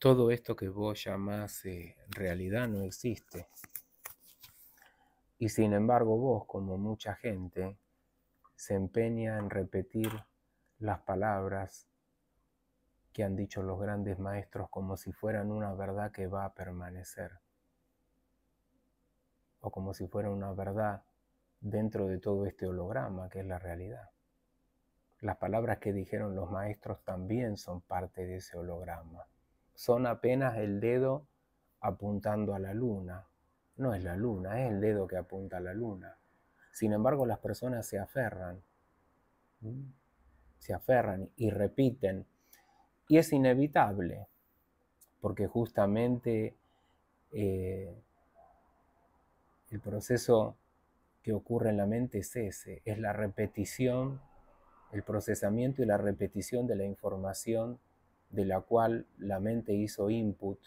todo esto que vos llamás eh, realidad no existe. Y sin embargo vos, como mucha gente, se empeña en repetir las palabras que han dicho los grandes maestros como si fueran una verdad que va a permanecer. O como si fuera una verdad dentro de todo este holograma que es la realidad. Las palabras que dijeron los maestros también son parte de ese holograma son apenas el dedo apuntando a la luna. No es la luna, es el dedo que apunta a la luna. Sin embargo, las personas se aferran, se aferran y repiten. Y es inevitable, porque justamente eh, el proceso que ocurre en la mente es ese, es la repetición, el procesamiento y la repetición de la información de la cual la mente hizo input,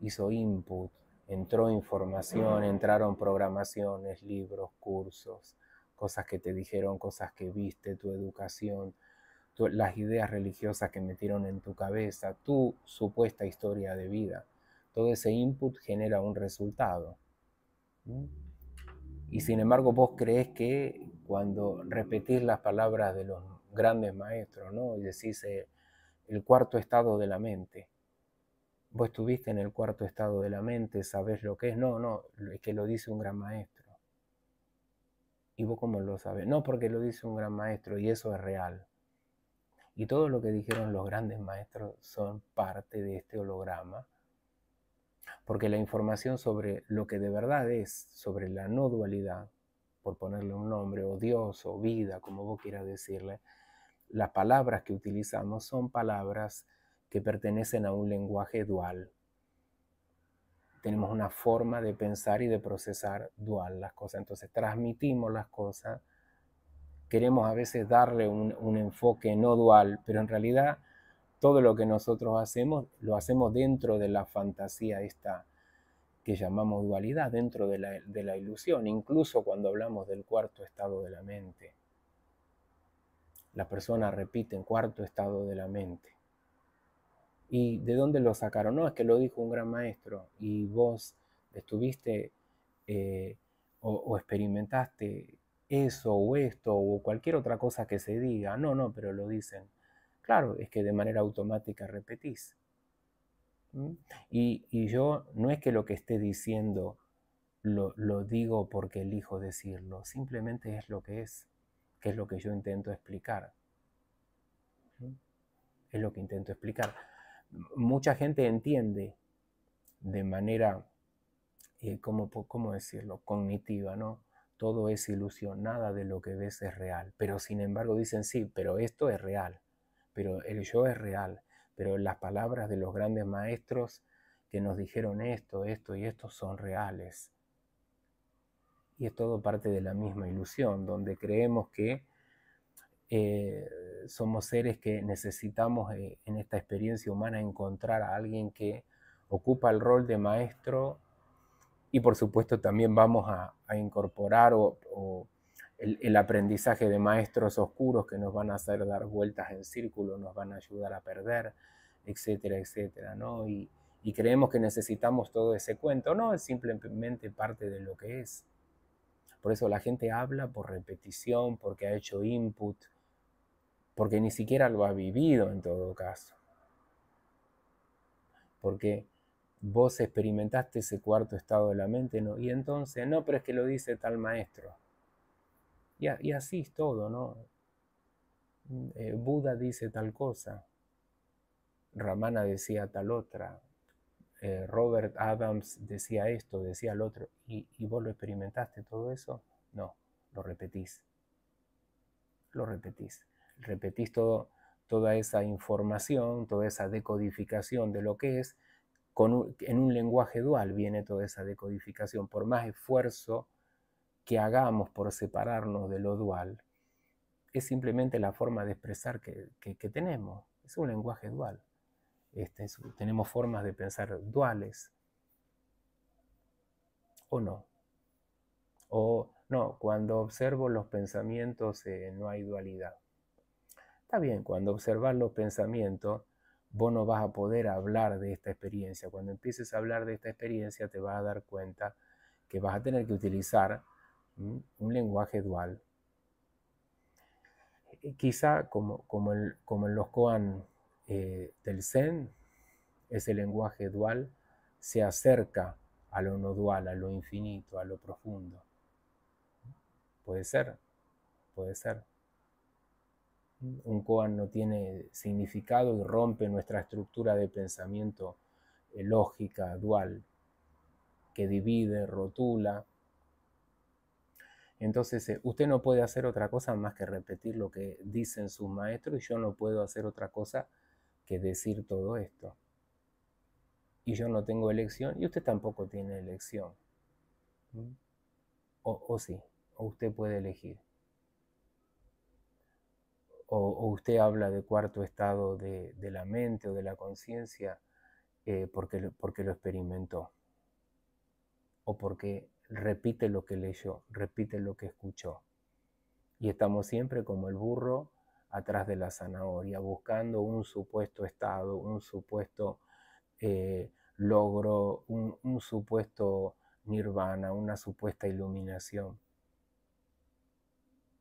hizo input, entró información, entraron programaciones, libros, cursos, cosas que te dijeron, cosas que viste, tu educación, las ideas religiosas que metieron en tu cabeza, tu supuesta historia de vida. Todo ese input genera un resultado. Y sin embargo vos crees que cuando repetís las palabras de los grandes maestros, ¿no? Y decís, eh, el cuarto estado de la mente. Vos estuviste en el cuarto estado de la mente, sabés lo que es. No, no, es que lo dice un gran maestro. ¿Y vos cómo lo sabes? No, porque lo dice un gran maestro y eso es real. Y todo lo que dijeron los grandes maestros son parte de este holograma. Porque la información sobre lo que de verdad es, sobre la no dualidad, por ponerle un nombre, o Dios, o vida, como vos quieras decirle, las palabras que utilizamos son palabras que pertenecen a un lenguaje dual. Tenemos una forma de pensar y de procesar dual las cosas. Entonces transmitimos las cosas. Queremos a veces darle un, enfoque no dual, pero en realidad todo lo que nosotros hacemos lo hacemos dentro de la fantasía esta que llamamos dualidad, dentro de la, de la ilusión, incluso cuando hablamos del cuarto estado de la mente. La persona repite en cuarto estado de la mente. ¿Y de dónde lo sacaron? No, es que lo dijo un gran maestro y vos estuviste eh, o, experimentaste eso o esto o cualquier otra cosa que se diga. No, no, pero lo dicen. Claro, es que de manera automática repetís. ¿Mm? Y, yo no es que lo que esté diciendo lo, lo digo porque elijo decirlo, simplemente es lo que es que es lo que yo intento explicar. Es lo que intento explicar. Mucha gente entiende de manera, eh, ¿cómo, ¿cómo, decirlo?, cognitiva, ¿no? Todo es ilusión, nada de lo que ves es real. Pero sin embargo dicen, sí, pero esto es real, pero el yo es real, pero las palabras de los grandes maestros que nos dijeron esto, esto y esto son reales y es todo parte de la misma ilusión, donde creemos que eh, somos seres que necesitamos eh, en esta experiencia humana encontrar a alguien que ocupa el rol de maestro y por supuesto también vamos a, incorporar el, aprendizaje de maestros oscuros que nos van a hacer dar vueltas en círculo, nos van a ayudar a perder, etcétera, etcétera, Y, y creemos que necesitamos todo ese cuento, no, es simplemente parte de lo que es. Por eso la gente habla por repetición, porque ha hecho input, porque ni siquiera lo ha vivido en todo caso. Porque vos experimentaste ese cuarto estado de la mente, ¿no? Y entonces, no, pero es que lo dice tal maestro. Y, así es todo, ¿no? Mm, eh, Buda dice tal cosa, Ramana decía tal otra, eh, Robert Adams decía esto, decía el otro, ¿Y, y vos lo experimentaste todo eso, no, lo repetís, lo repetís, repetís todo, toda esa información, toda esa decodificación de lo que es, en un lenguaje dual viene toda esa decodificación, por más esfuerzo que hagamos por separarnos de lo dual, es simplemente la forma de expresar que tenemos, es un lenguaje dual. Este, tenemos formas de pensar duales, o no. O no, cuando observo los pensamientos eh, no hay dualidad. Está bien, cuando observas los pensamientos, vos no vas a poder hablar de esta experiencia. Cuando empieces a hablar de esta experiencia, te vas a dar cuenta que vas a tener que utilizar mm, un lenguaje dual. Eh, quizá como, como, como en los koan, eh, del Zen, ese lenguaje dual se acerca a lo no dual, a lo infinito, a lo profundo. Puede ser, puede ser. Un koan no tiene significado y rompe nuestra estructura de pensamiento eh, lógica, dual, que divide, rotula. Entonces, eh, usted no puede hacer otra cosa más que repetir lo que dicen sus maestros y yo no puedo hacer otra cosa que decir todo esto. Y yo no tengo elección y usted tampoco tiene elección. O, sí, o usted puede elegir. O, usted habla de cuarto estado de, la mente o de la conciencia eh, porque, porque lo experimentó. O porque repite lo que leyó, repite lo que escuchó. Y estamos siempre como el burro atrás de la zanahoria, buscando un supuesto estado, un supuesto eh, logro, un, supuesto nirvana, una supuesta iluminación.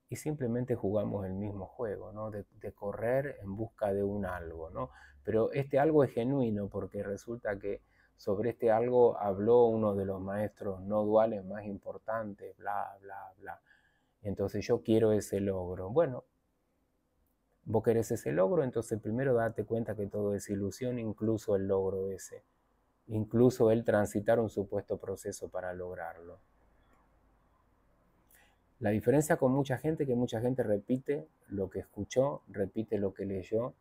Y simplemente jugamos el mismo juego, ¿no? De, de, correr en busca de un algo, ¿no? Pero este algo es genuino porque resulta que sobre este algo habló uno de los maestros no duales más importantes, bla, bla, bla. Entonces yo quiero ese logro. Bueno, Vos querés ese logro, entonces primero date cuenta que todo es ilusión, incluso el logro ese, incluso el transitar un supuesto proceso para lograrlo. La diferencia con mucha gente que mucha gente repite lo que escuchó, repite lo que leyó.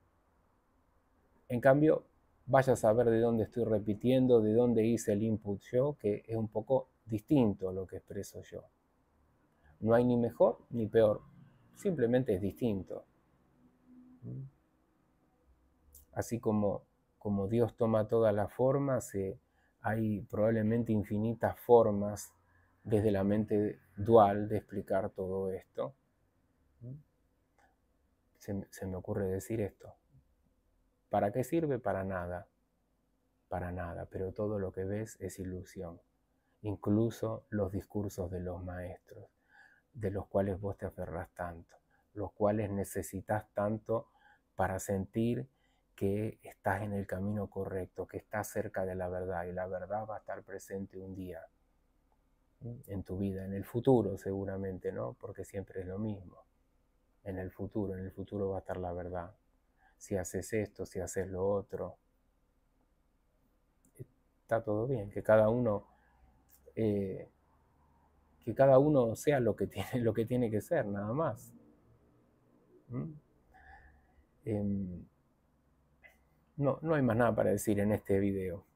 En cambio, vaya a saber de dónde estoy repitiendo, de dónde hice el input yo, que es un poco distinto a lo que expreso yo. No hay ni mejor ni peor, simplemente es distinto. Así como, como Dios toma todas las formas, eh, hay probablemente infinitas formas desde la mente dual de explicar todo esto. Se, me ocurre decir esto. ¿Para qué sirve? Para nada. Para nada. Pero todo lo que ves es ilusión. Incluso los discursos de los maestros, de los cuales vos te aferrás tanto los cuales necesitas tanto para sentir que estás en el camino correcto, que estás cerca de la verdad y la verdad va a estar presente un día en tu vida, en el futuro seguramente, ¿no? Porque siempre es lo mismo. En el futuro, en el futuro va a estar la verdad. Si haces esto, si haces lo otro, está todo bien, que cada uno eh, que cada uno sea lo que tiene, lo que tiene que ser, nada más. Em, no, no hay más nada para decir en este video.